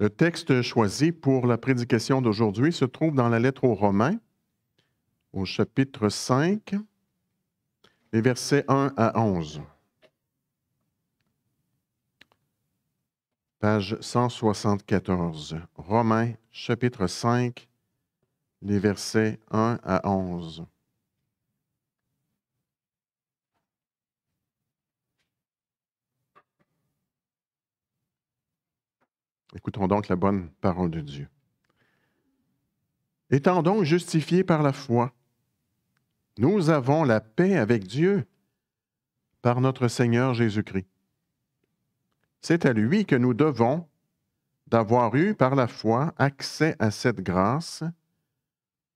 Le texte choisi pour la prédication d'aujourd'hui se trouve dans la lettre aux Romains, au chapitre 5, les versets 1 à 11. Page 174, Romains chapitre 5, les versets 1 à 11. Écoutons donc la bonne parole de Dieu. Étant donc justifiés par la foi, nous avons la paix avec Dieu par notre Seigneur Jésus-Christ. C'est à lui que nous devons, d'avoir eu par la foi accès à cette grâce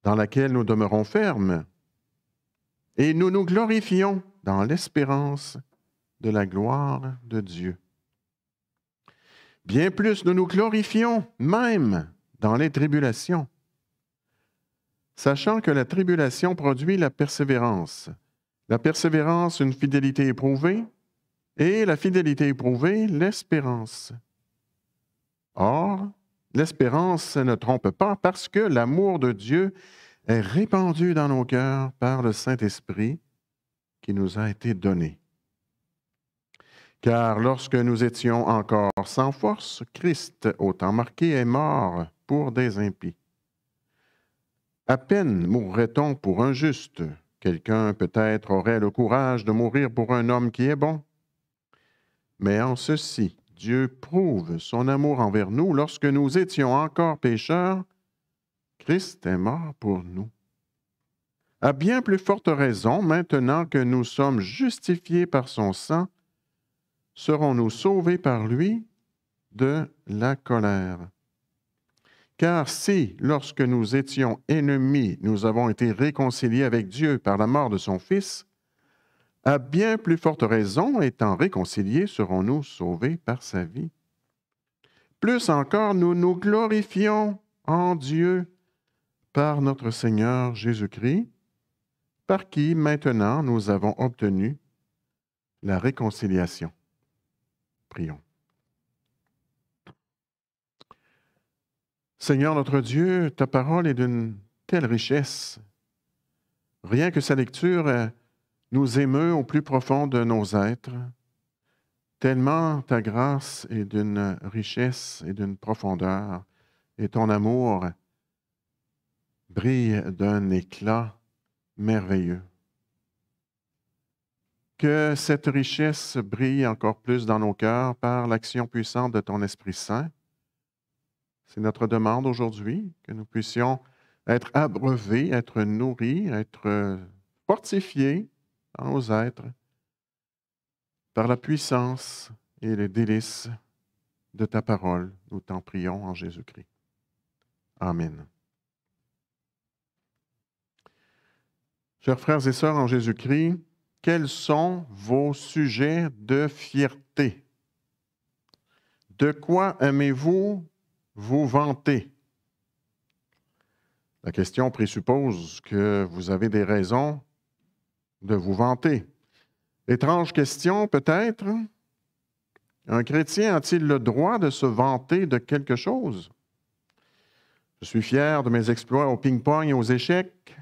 dans laquelle nous demeurons fermes, et nous nous glorifions dans l'espérance de la gloire de Dieu. Bien plus, nous nous glorifions même dans les tribulations, sachant que la tribulation produit la persévérance, la persévérance une fidélité éprouvée, et la fidélité éprouvée l'espérance. Or, l'espérance ne trompe pas parce que l'amour de Dieu est répandu dans nos cœurs par le Saint-Esprit qui nous a été donné. Car lorsque nous étions encore sans force, Christ, autant marqué, est mort pour des impies. À peine mourrait-on pour un juste. Quelqu'un peut-être aurait le courage de mourir pour un homme qui est bon. Mais en ceci, Dieu prouve son amour envers nous. Lorsque nous étions encore pécheurs, Christ est mort pour nous. À bien plus forte raison, maintenant que nous sommes justifiés par son sang, serons-nous sauvés par lui de la colère. Car si, lorsque nous étions ennemis, nous avons été réconciliés avec Dieu par la mort de son Fils, à bien plus forte raison, étant réconciliés, serons-nous sauvés par sa vie. Plus encore, nous nous glorifions en Dieu par notre Seigneur Jésus-Christ, par qui maintenant nous avons obtenu la réconciliation. Prions. Seigneur notre Dieu, ta parole est d'une telle richesse. Rien que sa lecture euh, nous émeut au plus profond de nos êtres, tellement ta grâce est d'une richesse et d'une profondeur, et ton amour brille d'un éclat merveilleux. Que cette richesse brille encore plus dans nos cœurs par l'action puissante de ton Esprit Saint. C'est notre demande aujourd'hui, que nous puissions être abreuvés, être nourris, être fortifiés dans nos êtres par la puissance et les délices de ta parole. Nous t'en prions en Jésus-Christ. Amen. Chers frères et sœurs en Jésus-Christ, quels sont vos sujets de fierté? De quoi aimez-vous vous vanter? La question présuppose que vous avez des raisons de vous vanter. Étrange question peut-être. Un chrétien a-t-il le droit de se vanter de quelque chose? Je suis fier de mes exploits au ping-pong et aux échecs.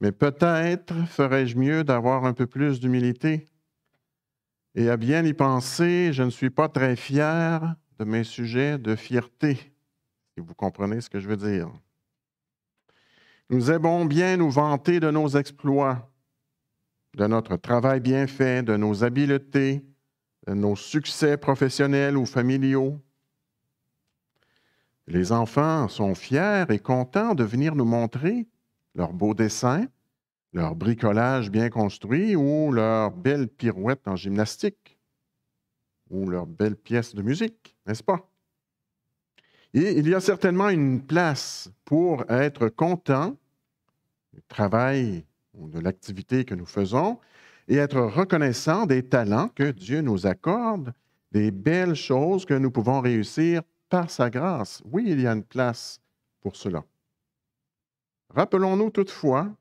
Mais peut-être ferais-je mieux d'avoir un peu plus d'humilité. Et à bien y penser, je ne suis pas très fier de mes sujets de fierté, si vous comprenez ce que je veux dire. Nous aimons bien nous vanter de nos exploits, de notre travail bien fait, de nos habiletés, de nos succès professionnels ou familiaux. Les enfants sont fiers et contents de venir nous montrer leurs beaux dessins, leur bricolage bien construit ou leur belle pirouette en gymnastique ou leur belle pièce de musique, n'est-ce pas? Et il y a certainement une place pour être content du travail ou de l'activité que nous faisons et être reconnaissant des talents que Dieu nous accorde, des belles choses que nous pouvons réussir par sa grâce. Oui, il y a une place pour cela. Rappelons-nous toutefois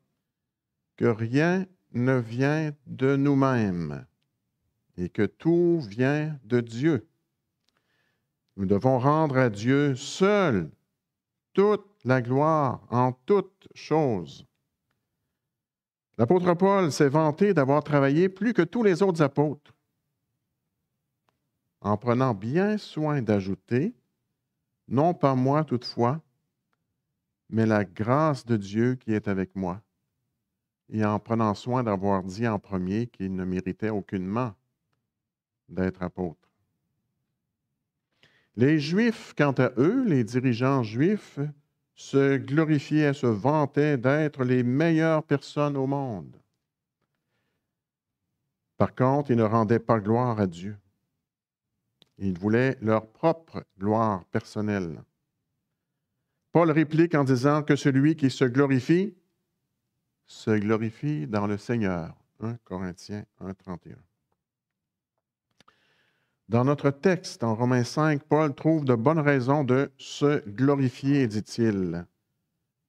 que rien ne vient de nous-mêmes et que tout vient de Dieu. Nous devons rendre à Dieu seul toute la gloire en toutes choses. L'apôtre Paul s'est vanté d'avoir travaillé plus que tous les autres apôtres, en prenant bien soin d'ajouter, non pas moi toutefois, mais la grâce de Dieu qui est avec moi et en prenant soin d'avoir dit en premier qu'il ne méritait aucunement d'être apôtre. Les Juifs, quant à eux, les dirigeants juifs, se glorifiaient, se vantaient d'être les meilleures personnes au monde. Par contre, ils ne rendaient pas gloire à Dieu. Ils voulaient leur propre gloire personnelle. Paul réplique en disant que celui qui se glorifie se glorifie dans le Seigneur. 1 Corinthiens 1, Dans notre texte, en Romains 5, Paul trouve de bonnes raisons de se glorifier, dit-il.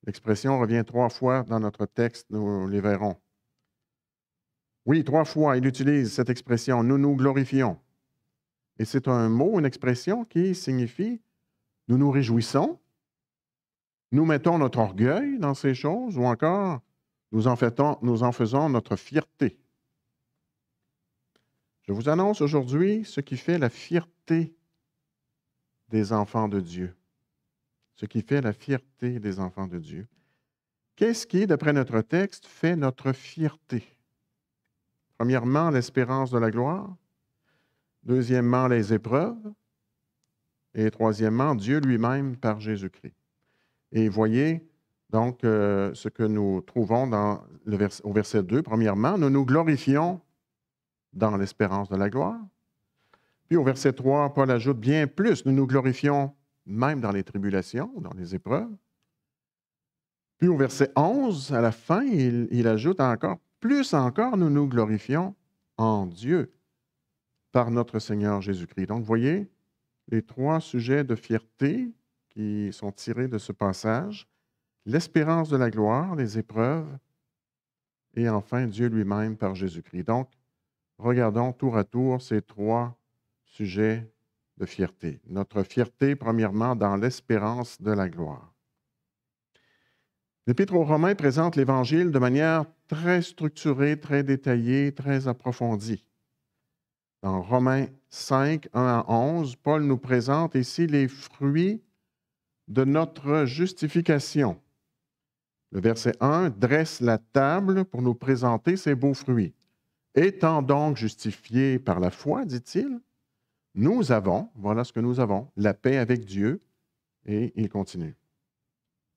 L'expression revient trois fois dans notre texte, nous les verrons. Oui, trois fois, il utilise cette expression, nous nous glorifions. Et c'est un mot, une expression qui signifie nous nous réjouissons, nous mettons notre orgueil dans ces choses, ou encore nous en, faisons, notre fierté. Je vous annonce aujourd'hui ce qui fait la fierté des enfants de Dieu. Ce qui fait la fierté des enfants de Dieu. Qu'est-ce qui, d'après notre texte, fait notre fierté? Premièrement, l'espérance de la gloire. Deuxièmement, les épreuves. Et troisièmement, Dieu lui-même par Jésus-Christ. Et voyez, donc, euh, ce que nous trouvons dans le au verset 2, premièrement, nous nous glorifions dans l'espérance de la gloire. Puis au verset 3, Paul ajoute bien plus, nous nous glorifions même dans les tribulations, dans les épreuves. Puis au verset 11, à la fin, il, il ajoute encore, plus encore, nous nous glorifions en Dieu par notre Seigneur Jésus-Christ. Donc, vous voyez les trois sujets de fierté qui sont tirés de ce passage l'espérance de la gloire, les épreuves, et enfin Dieu lui-même par Jésus-Christ. Donc, regardons tour à tour ces trois sujets de fierté. Notre fierté, premièrement, dans l'espérance de la gloire. L'Épître aux Romains présente l'Évangile de manière très structurée, très détaillée, très approfondie. Dans Romains 5, 1 à 11, Paul nous présente ici les fruits de notre justification. Le verset 1 dresse la table pour nous présenter ses beaux fruits. Étant donc justifié par la foi, dit-il, nous avons, voilà ce que nous avons, la paix avec Dieu, et il continue.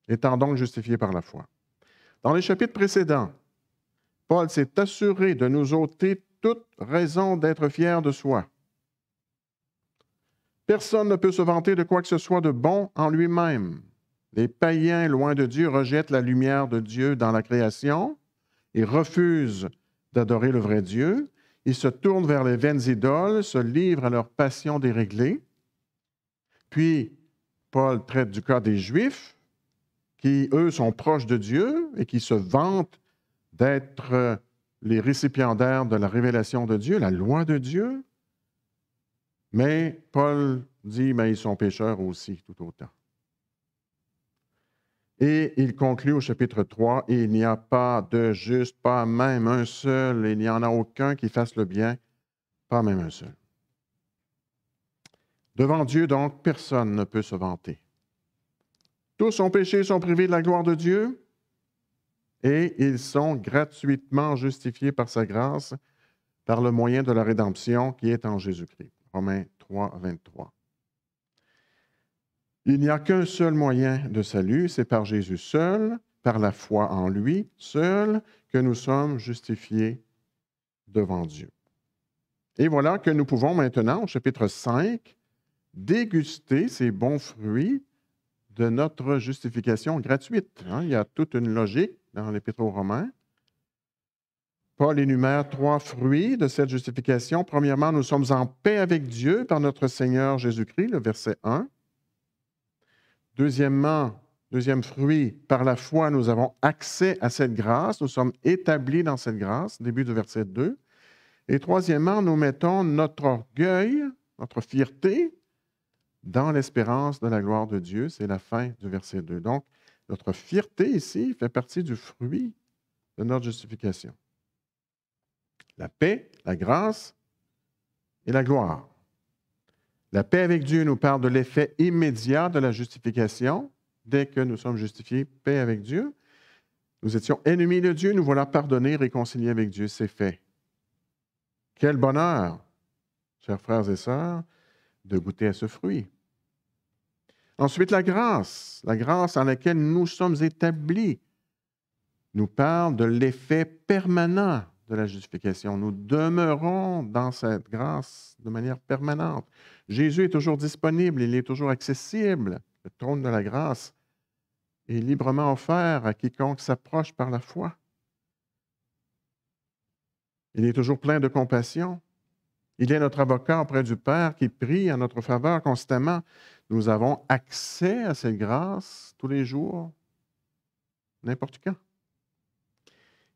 Étant donc justifié par la foi. Dans les chapitres précédents, Paul s'est assuré de nous ôter toute raison d'être fier de soi. Personne ne peut se vanter de quoi que ce soit de bon en lui-même. Les païens, loin de Dieu, rejettent la lumière de Dieu dans la création et refusent d'adorer le vrai Dieu. Ils se tournent vers les vaines idoles, se livrent à leur passion déréglée. Puis, Paul traite du cas des Juifs, qui, eux, sont proches de Dieu et qui se vantent d'être les récipiendaires de la révélation de Dieu, la loi de Dieu. Mais Paul dit, mais ils sont pécheurs aussi, tout autant. Et il conclut au chapitre 3, il n'y a pas de juste, pas même un seul, il n'y en a aucun qui fasse le bien, pas même un seul. Devant Dieu, donc, personne ne peut se vanter. Tous ont péché, sont privés de la gloire de Dieu, et ils sont gratuitement justifiés par sa grâce, par le moyen de la rédemption qui est en Jésus-Christ. Romains 3, 23. Il n'y a qu'un seul moyen de salut, c'est par Jésus seul, par la foi en lui seul, que nous sommes justifiés devant Dieu. Et voilà que nous pouvons maintenant, au chapitre 5, déguster ces bons fruits de notre justification gratuite. Hein, il y a toute une logique dans l'Épître aux Romains. Paul énumère trois fruits de cette justification. Premièrement, nous sommes en paix avec Dieu par notre Seigneur Jésus-Christ, le verset 1. Deuxièmement, deuxième fruit, par la foi, nous avons accès à cette grâce. Nous sommes établis dans cette grâce, début du verset 2. Et troisièmement, nous mettons notre orgueil, notre fierté, dans l'espérance de la gloire de Dieu. C'est la fin du verset 2. Donc, notre fierté ici fait partie du fruit de notre justification. La paix, la grâce et la gloire. La paix avec Dieu nous parle de l'effet immédiat de la justification. Dès que nous sommes justifiés, paix avec Dieu. Nous étions ennemis de Dieu, nous voilà pardonnés, réconciliés avec Dieu, c'est fait. Quel bonheur, chers frères et sœurs, de goûter à ce fruit. Ensuite, la grâce, la grâce en laquelle nous sommes établis, nous parle de l'effet permanent de la justification. Nous demeurons dans cette grâce de manière permanente. Jésus est toujours disponible, il est toujours accessible. Le trône de la grâce est librement offert à quiconque s'approche par la foi. Il est toujours plein de compassion. Il est notre avocat auprès du Père qui prie en notre faveur constamment. Nous avons accès à cette grâce tous les jours, n'importe quand.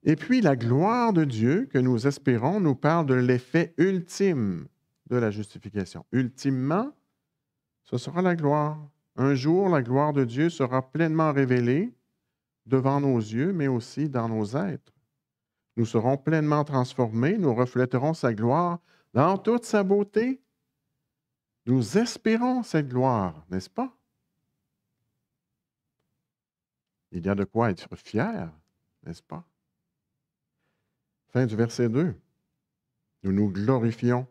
Et puis la gloire de Dieu que nous espérons nous parle de l'effet ultime de la justification. Ultimement, ce sera la gloire. Un jour, la gloire de Dieu sera pleinement révélée devant nos yeux, mais aussi dans nos êtres. Nous serons pleinement transformés, nous refléterons sa gloire dans toute sa beauté. Nous espérons cette gloire, n'est-ce pas? Il y a de quoi être fier, n'est-ce pas? Fin du verset 2. Nous nous glorifions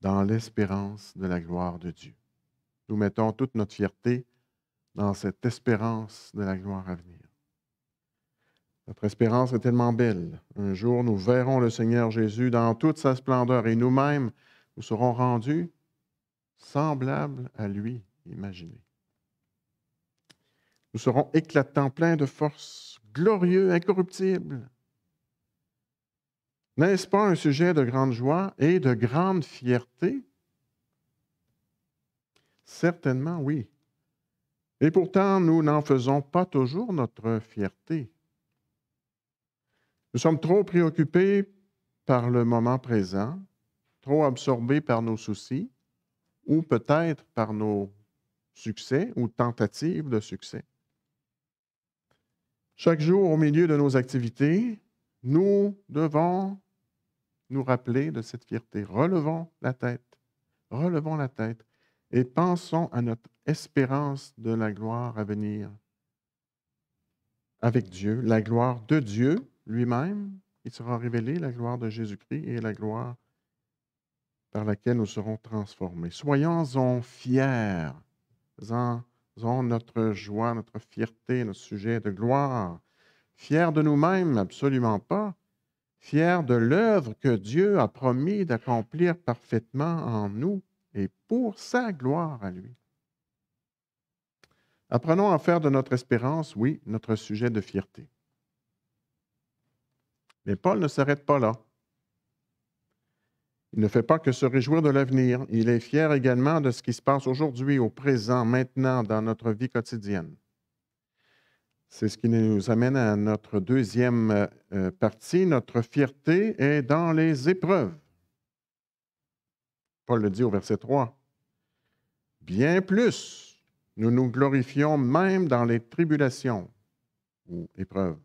dans l'espérance de la gloire de Dieu. Nous mettons toute notre fierté dans cette espérance de la gloire à venir. Notre espérance est tellement belle. Un jour, nous verrons le Seigneur Jésus dans toute sa splendeur et nous-mêmes, nous serons rendus semblables à lui, imaginez. Nous serons éclatants, pleins de force, glorieux, incorruptibles. N'est-ce pas un sujet de grande joie et de grande fierté? Certainement oui. Et pourtant, nous n'en faisons pas toujours notre fierté. Nous sommes trop préoccupés par le moment présent, trop absorbés par nos soucis ou peut-être par nos succès ou tentatives de succès. Chaque jour, au milieu de nos activités, nous devons nous rappeler de cette fierté. Relevons la tête, relevons la tête et pensons à notre espérance de la gloire à venir avec Dieu, la gloire de Dieu lui-même. Il sera révélé la gloire de Jésus-Christ et la gloire par laquelle nous serons transformés. Soyons-en fiers, en, en notre joie, notre fierté, notre sujet de gloire. Fiers de nous-mêmes, absolument pas, Fier de l'œuvre que Dieu a promis d'accomplir parfaitement en nous et pour sa gloire à lui. Apprenons à faire de notre espérance, oui, notre sujet de fierté. Mais Paul ne s'arrête pas là. Il ne fait pas que se réjouir de l'avenir, il est fier également de ce qui se passe aujourd'hui, au présent, maintenant, dans notre vie quotidienne. C'est ce qui nous amène à notre deuxième euh, euh, partie. Notre fierté est dans les épreuves. Paul le dit au verset 3. Bien plus, nous nous glorifions même dans les tribulations ou épreuves.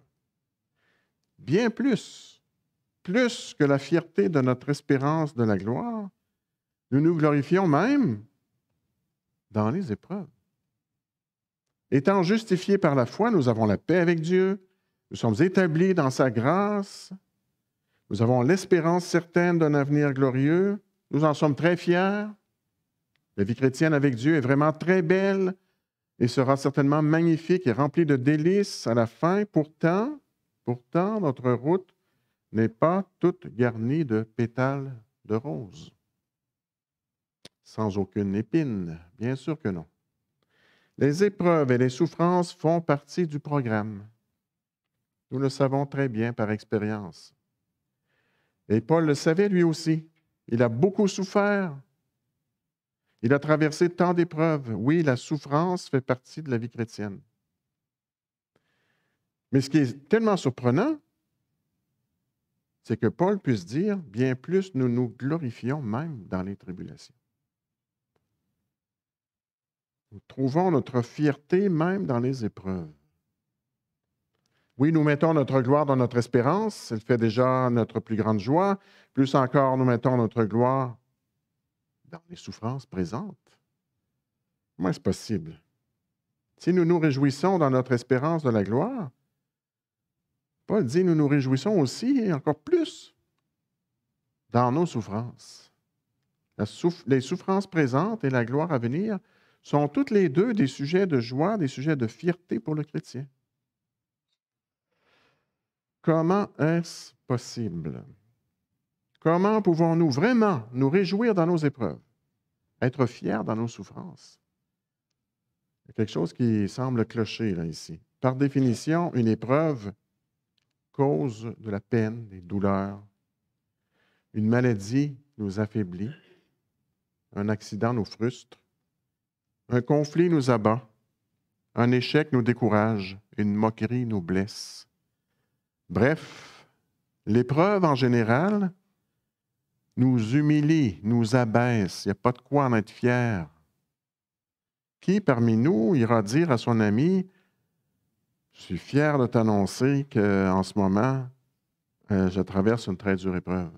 Bien plus, plus que la fierté de notre espérance de la gloire, nous nous glorifions même dans les épreuves. Étant justifiés par la foi, nous avons la paix avec Dieu, nous sommes établis dans sa grâce, nous avons l'espérance certaine d'un avenir glorieux, nous en sommes très fiers. La vie chrétienne avec Dieu est vraiment très belle et sera certainement magnifique et remplie de délices à la fin. Pourtant, pourtant, notre route n'est pas toute garnie de pétales de roses, sans aucune épine, bien sûr que non. Les épreuves et les souffrances font partie du programme. Nous le savons très bien par expérience. Et Paul le savait lui aussi. Il a beaucoup souffert. Il a traversé tant d'épreuves. Oui, la souffrance fait partie de la vie chrétienne. Mais ce qui est tellement surprenant, c'est que Paul puisse dire, bien plus, nous nous glorifions même dans les tribulations. Nous trouvons notre fierté même dans les épreuves. Oui, nous mettons notre gloire dans notre espérance, elle fait déjà notre plus grande joie. Plus encore, nous mettons notre gloire dans les souffrances présentes. Comment est-ce possible? Si nous nous réjouissons dans notre espérance de la gloire, Paul dit, nous nous réjouissons aussi et encore plus dans nos souffrances. les souffrances présentes et la gloire à venir sont toutes les deux des sujets de joie, des sujets de fierté pour le chrétien. Comment est-ce possible? Comment pouvons-nous vraiment nous réjouir dans nos épreuves, être fiers dans nos souffrances? Il y a quelque chose qui semble clocher ici. Par définition, une épreuve cause de la peine, des douleurs. Une maladie nous affaiblit. Un accident nous frustre. Un conflit nous abat, un échec nous décourage, une moquerie nous blesse. Bref, l'épreuve en général nous humilie, nous abaisse. Il n'y a pas de quoi en être fier. Qui parmi nous ira dire à son ami Je suis fier de t'annoncer qu'en ce moment, euh, je traverse une très dure épreuve.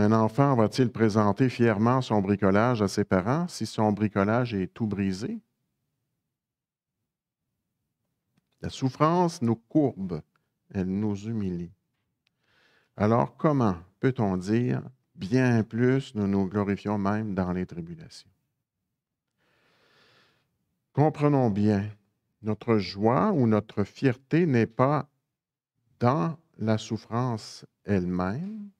Un enfant va-t-il présenter fièrement son bricolage à ses parents si son bricolage est tout brisé? La souffrance nous courbe, elle nous humilie. Alors comment peut-on dire, bien plus, nous nous glorifions même dans les tribulations? Comprenons bien, notre joie ou notre fierté n'est pas dans la souffrance elle-même,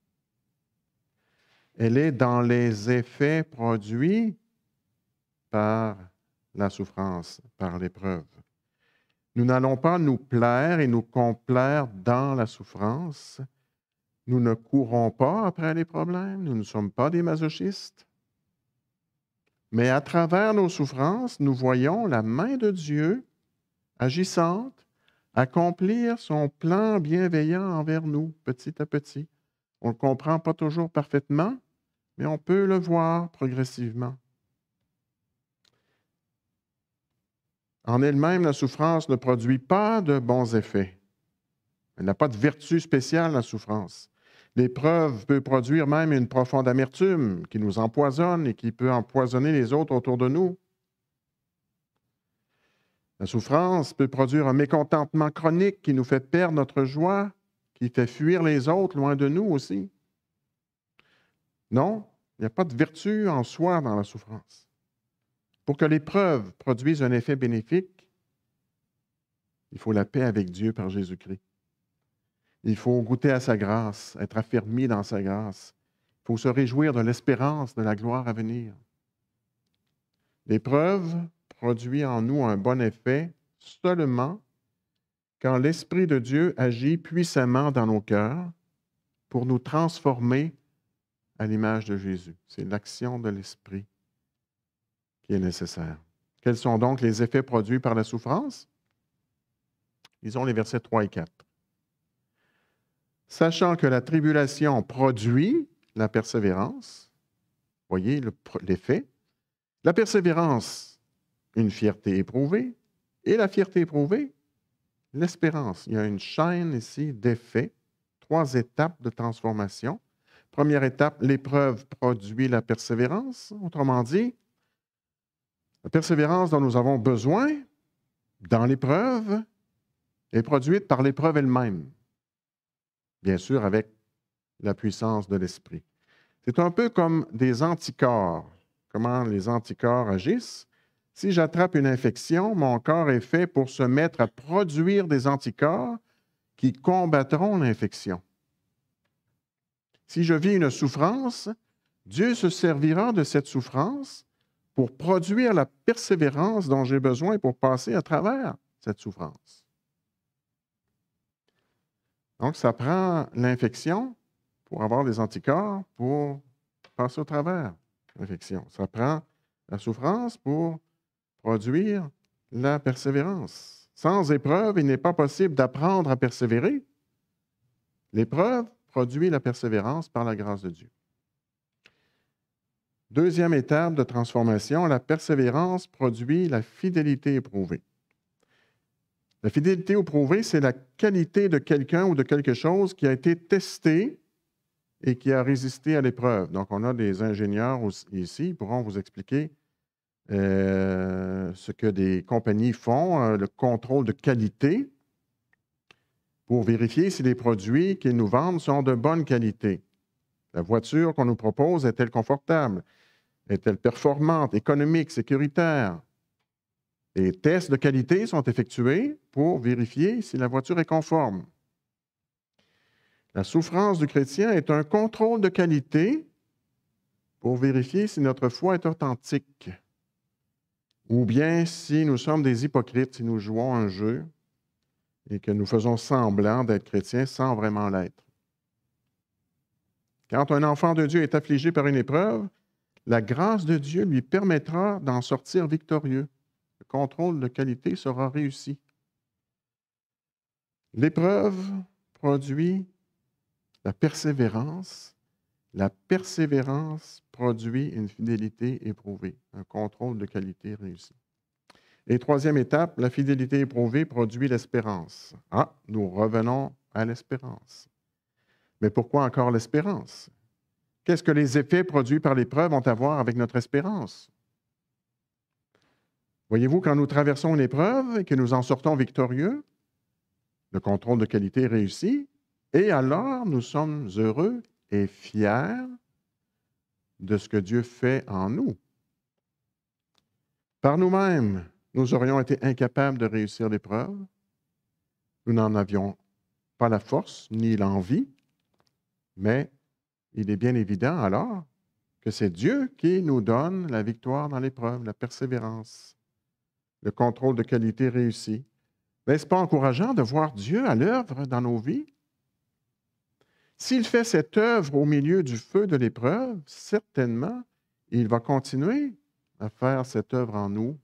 elle est dans les effets produits par la souffrance, par l'épreuve. Nous n'allons pas nous plaire et nous complaire dans la souffrance. Nous ne courons pas après les problèmes, nous ne sommes pas des masochistes. Mais à travers nos souffrances, nous voyons la main de Dieu agissante accomplir son plan bienveillant envers nous petit à petit. On ne comprend pas toujours parfaitement, mais on peut le voir progressivement. En elle-même, la souffrance ne produit pas de bons effets. Elle n'a pas de vertu spéciale, la souffrance. L'épreuve peut produire même une profonde amertume qui nous empoisonne et qui peut empoisonner les autres autour de nous. La souffrance peut produire un mécontentement chronique qui nous fait perdre notre joie, qui fait fuir les autres loin de nous aussi. Non, il n'y a pas de vertu en soi dans la souffrance. Pour que l'épreuve produise un effet bénéfique, il faut la paix avec Dieu par Jésus-Christ. Il faut goûter à sa grâce, être affermi dans sa grâce. Il faut se réjouir de l'espérance de la gloire à venir. L'épreuve produit en nous un bon effet seulement quand l'Esprit de Dieu agit puissamment dans nos cœurs pour nous transformer à l'image de Jésus. C'est l'action de l'Esprit qui est nécessaire. Quels sont donc les effets produits par la souffrance? Lisons les versets 3 et 4. Sachant que la tribulation produit la persévérance, voyez l'effet, la persévérance, une fierté éprouvée, et la fierté éprouvée, l'espérance. Il y a une chaîne ici d'effets, trois étapes de transformation Première étape, l'épreuve produit la persévérance. Autrement dit, la persévérance dont nous avons besoin dans l'épreuve est produite par l'épreuve elle-même, bien sûr avec la puissance de l'esprit. C'est un peu comme des anticorps, comment les anticorps agissent. Si j'attrape une infection, mon corps est fait pour se mettre à produire des anticorps qui combattront l'infection. Si je vis une souffrance, Dieu se servira de cette souffrance pour produire la persévérance dont j'ai besoin pour passer à travers cette souffrance. Donc, ça prend l'infection pour avoir des anticorps pour passer au travers l'infection. Ça prend la souffrance pour produire la persévérance. Sans épreuve, il n'est pas possible d'apprendre à persévérer. L'épreuve produit la persévérance par la grâce de Dieu. Deuxième étape de transformation, la persévérance produit la fidélité éprouvée. La fidélité éprouvée, c'est la qualité de quelqu'un ou de quelque chose qui a été testé et qui a résisté à l'épreuve. Donc, on a des ingénieurs ici, qui pourront vous expliquer euh, ce que des compagnies font, euh, le contrôle de qualité, pour vérifier si les produits qu'ils nous vendent sont de bonne qualité. La voiture qu'on nous propose est-elle confortable? Est-elle performante, économique, sécuritaire? Des tests de qualité sont effectués pour vérifier si la voiture est conforme. La souffrance du chrétien est un contrôle de qualité pour vérifier si notre foi est authentique ou bien si nous sommes des hypocrites, si nous jouons un jeu et que nous faisons semblant d'être chrétiens sans vraiment l'être. Quand un enfant de Dieu est affligé par une épreuve, la grâce de Dieu lui permettra d'en sortir victorieux. Le contrôle de qualité sera réussi. L'épreuve produit la persévérance. La persévérance produit une fidélité éprouvée, un contrôle de qualité réussi. Et troisième étape, la fidélité éprouvée produit l'espérance. Ah, nous revenons à l'espérance. Mais pourquoi encore l'espérance? Qu'est-ce que les effets produits par l'épreuve ont à voir avec notre espérance? Voyez-vous, quand nous traversons une épreuve et que nous en sortons victorieux, le contrôle de qualité réussit, et alors nous sommes heureux et fiers de ce que Dieu fait en nous. Par nous-mêmes, nous aurions été incapables de réussir l'épreuve. Nous n'en avions pas la force ni l'envie, mais il est bien évident alors que c'est Dieu qui nous donne la victoire dans l'épreuve, la persévérance, le contrôle de qualité réussi. N'est-ce pas encourageant de voir Dieu à l'œuvre dans nos vies? S'il fait cette œuvre au milieu du feu de l'épreuve, certainement, il va continuer à faire cette œuvre en nous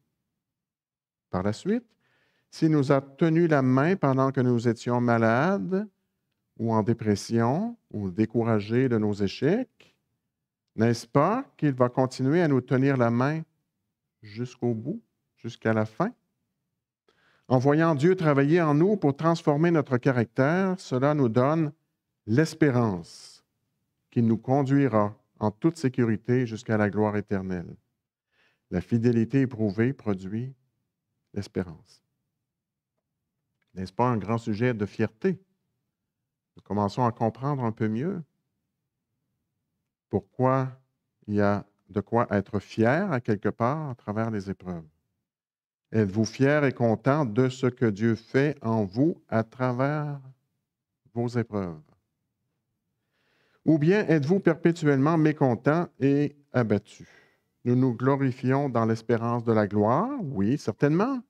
par la suite, s'il nous a tenu la main pendant que nous étions malades ou en dépression ou découragés de nos échecs, n'est-ce pas qu'il va continuer à nous tenir la main jusqu'au bout, jusqu'à la fin? En voyant Dieu travailler en nous pour transformer notre caractère, cela nous donne l'espérance qu'il nous conduira en toute sécurité jusqu'à la gloire éternelle. La fidélité éprouvée produit L'espérance, N'est-ce pas un grand sujet de fierté? Nous commençons à comprendre un peu mieux pourquoi il y a de quoi être fier à quelque part à travers les épreuves. Êtes-vous fier et content de ce que Dieu fait en vous à travers vos épreuves? Ou bien êtes-vous perpétuellement mécontent et abattu? nous nous glorifions dans l'espérance de la gloire, oui, certainement.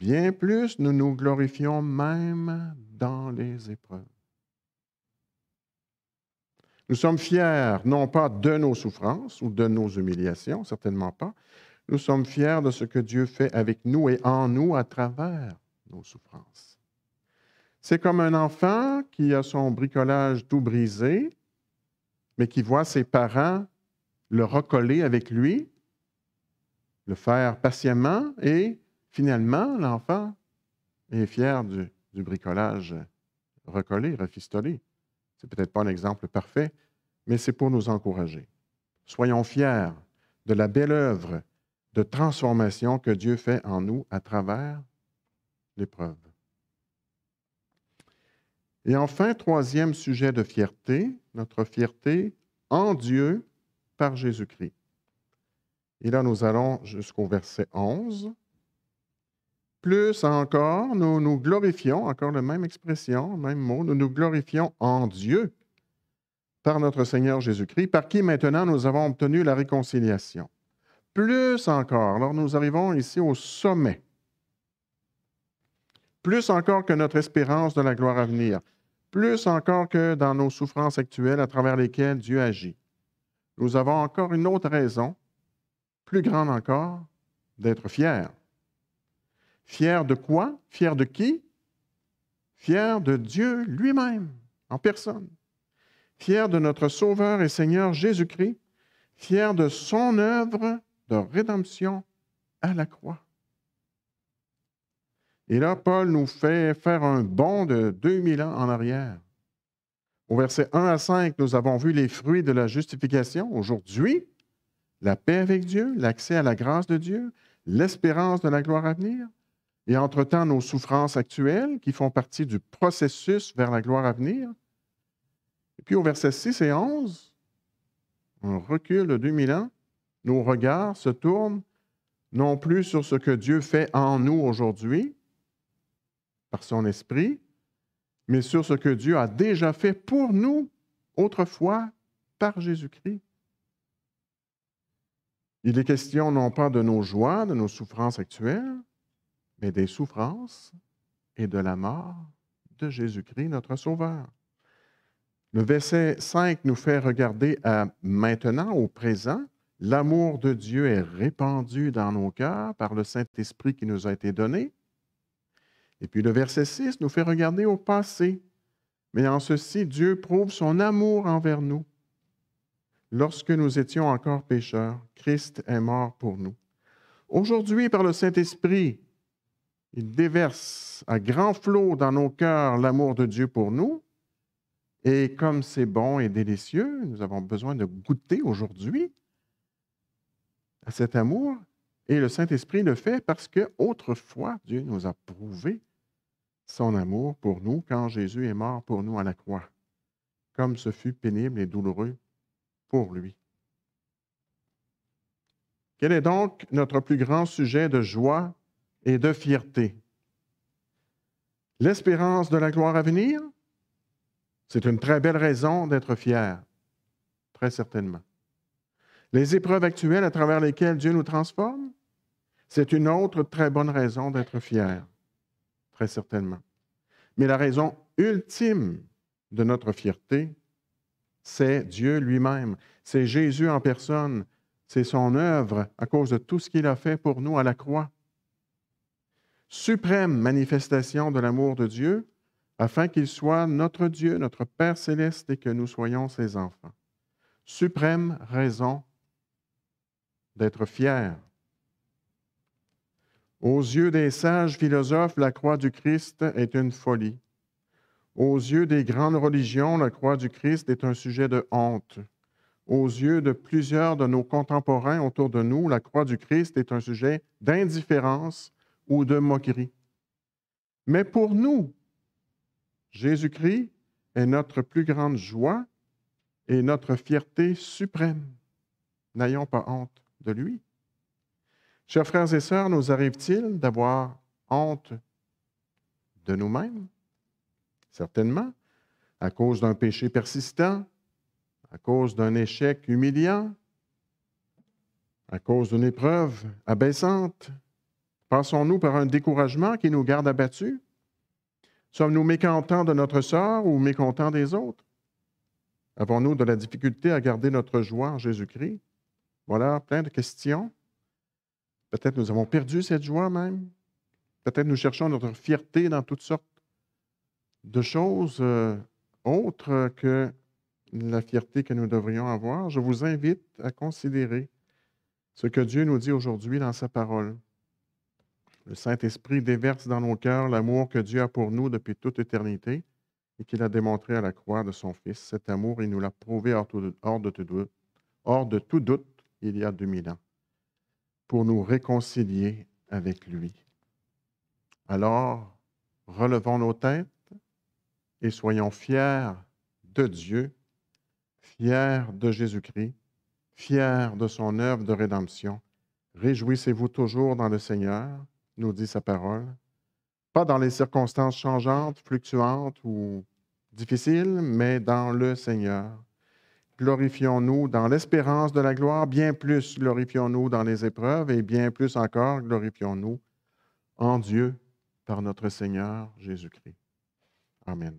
Bien plus, nous nous glorifions même dans les épreuves. Nous sommes fiers, non pas de nos souffrances ou de nos humiliations, certainement pas. Nous sommes fiers de ce que Dieu fait avec nous et en nous à travers nos souffrances. C'est comme un enfant qui a son bricolage tout brisé, mais qui voit ses parents le recoller avec lui, le faire patiemment et finalement, l'enfant est fier du, bricolage recollé, refistolé. C'est peut-être pas un exemple parfait, mais c'est pour nous encourager. Soyons fiers de la belle œuvre de transformation que Dieu fait en nous à travers l'épreuve. Et enfin, troisième sujet de fierté, notre fierté en Dieu par Jésus-Christ. Et là, nous allons jusqu'au verset 11. Plus encore, nous nous glorifions, encore la même expression, même mot, nous nous glorifions en Dieu par notre Seigneur Jésus-Christ, par qui maintenant nous avons obtenu la réconciliation. Plus encore, alors nous arrivons ici au sommet. Plus encore que notre espérance de la gloire à venir. Plus encore que dans nos souffrances actuelles à travers lesquelles Dieu agit nous avons encore une autre raison, plus grande encore, d'être fiers. Fiers de quoi? Fiers de qui? Fiers de Dieu lui-même, en personne. Fiers de notre Sauveur et Seigneur Jésus-Christ, fiers de son œuvre de rédemption à la croix. Et là, Paul nous fait faire un bond de 2000 ans en arrière. Au verset 1 à 5, nous avons vu les fruits de la justification. Aujourd'hui, la paix avec Dieu, l'accès à la grâce de Dieu, l'espérance de la gloire à venir, et entre-temps nos souffrances actuelles qui font partie du processus vers la gloire à venir. Et puis au verset 6 et 11, on recule de 2000 ans, nos regards se tournent non plus sur ce que Dieu fait en nous aujourd'hui, par son esprit, mais sur ce que Dieu a déjà fait pour nous autrefois par Jésus-Christ. Il est question non pas de nos joies, de nos souffrances actuelles, mais des souffrances et de la mort de Jésus-Christ, notre Sauveur. Le verset 5 nous fait regarder à maintenant, au présent. L'amour de Dieu est répandu dans nos cœurs par le Saint-Esprit qui nous a été donné. Et puis le verset 6 nous fait regarder au passé. Mais en ceci, Dieu prouve son amour envers nous. Lorsque nous étions encore pécheurs, Christ est mort pour nous. Aujourd'hui, par le Saint-Esprit, il déverse à grand flot dans nos cœurs l'amour de Dieu pour nous. Et comme c'est bon et délicieux, nous avons besoin de goûter aujourd'hui à cet amour. Et le Saint-Esprit le fait parce que autrefois Dieu nous a prouvé son amour pour nous quand Jésus est mort pour nous à la croix, comme ce fut pénible et douloureux pour lui. Quel est donc notre plus grand sujet de joie et de fierté? L'espérance de la gloire à venir? C'est une très belle raison d'être fier, très certainement. Les épreuves actuelles à travers lesquelles Dieu nous transforme? C'est une autre très bonne raison d'être fier très certainement. Mais la raison ultime de notre fierté, c'est Dieu lui-même, c'est Jésus en personne, c'est son œuvre à cause de tout ce qu'il a fait pour nous à la croix. Suprême manifestation de l'amour de Dieu, afin qu'il soit notre Dieu, notre Père céleste et que nous soyons ses enfants. Suprême raison d'être fier. Aux yeux des sages philosophes, la croix du Christ est une folie. Aux yeux des grandes religions, la croix du Christ est un sujet de honte. Aux yeux de plusieurs de nos contemporains autour de nous, la croix du Christ est un sujet d'indifférence ou de moquerie. Mais pour nous, Jésus-Christ est notre plus grande joie et notre fierté suprême. N'ayons pas honte de lui. Chers frères et sœurs, nous arrive-t-il d'avoir honte de nous-mêmes? Certainement, à cause d'un péché persistant, à cause d'un échec humiliant, à cause d'une épreuve abaissante? Passons-nous par un découragement qui nous garde abattus? Sommes-nous mécontents de notre sort ou mécontents des autres? Avons-nous de la difficulté à garder notre joie en Jésus-Christ? Voilà plein de questions Peut-être nous avons perdu cette joie même. Peut-être nous cherchons notre fierté dans toutes sortes de choses euh, autres que la fierté que nous devrions avoir. Je vous invite à considérer ce que Dieu nous dit aujourd'hui dans sa parole. Le Saint-Esprit déverse dans nos cœurs l'amour que Dieu a pour nous depuis toute éternité et qu'il a démontré à la croix de son Fils. Cet amour, il nous l'a prouvé hors, de tout doute, hors de tout doute il y a 2000 ans pour nous réconcilier avec lui. Alors, relevons nos têtes et soyons fiers de Dieu, fiers de Jésus-Christ, fiers de son œuvre de rédemption. Réjouissez-vous toujours dans le Seigneur, nous dit sa parole, pas dans les circonstances changeantes, fluctuantes ou difficiles, mais dans le Seigneur glorifions-nous dans l'espérance de la gloire, bien plus glorifions-nous dans les épreuves et bien plus encore glorifions-nous en Dieu par notre Seigneur Jésus-Christ. Amen.